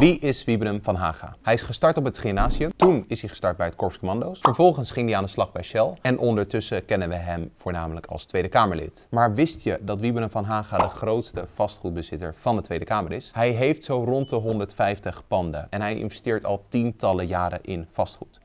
Wie is Wiebren van Haga? Hij is gestart op het gymnasium, toen is hij gestart bij het Korps Commando's. Vervolgens ging hij aan de slag bij Shell en ondertussen kennen we hem voornamelijk als Tweede Kamerlid. Maar wist je dat Wiebren van Haga de grootste vastgoedbezitter van de Tweede Kamer is? Hij heeft zo rond de 150 panden en hij investeert al tientallen jaren in vastgoed.